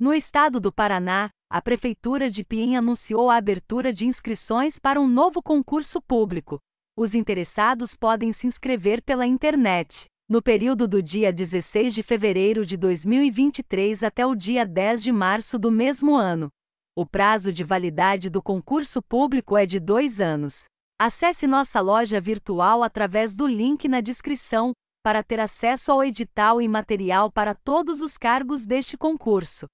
No estado do Paraná, a Prefeitura de Piem anunciou a abertura de inscrições para um novo concurso público. Os interessados podem se inscrever pela internet. No período do dia 16 de fevereiro de 2023 até o dia 10 de março do mesmo ano. O prazo de validade do concurso público é de dois anos. Acesse nossa loja virtual através do link na descrição para ter acesso ao edital e material para todos os cargos deste concurso.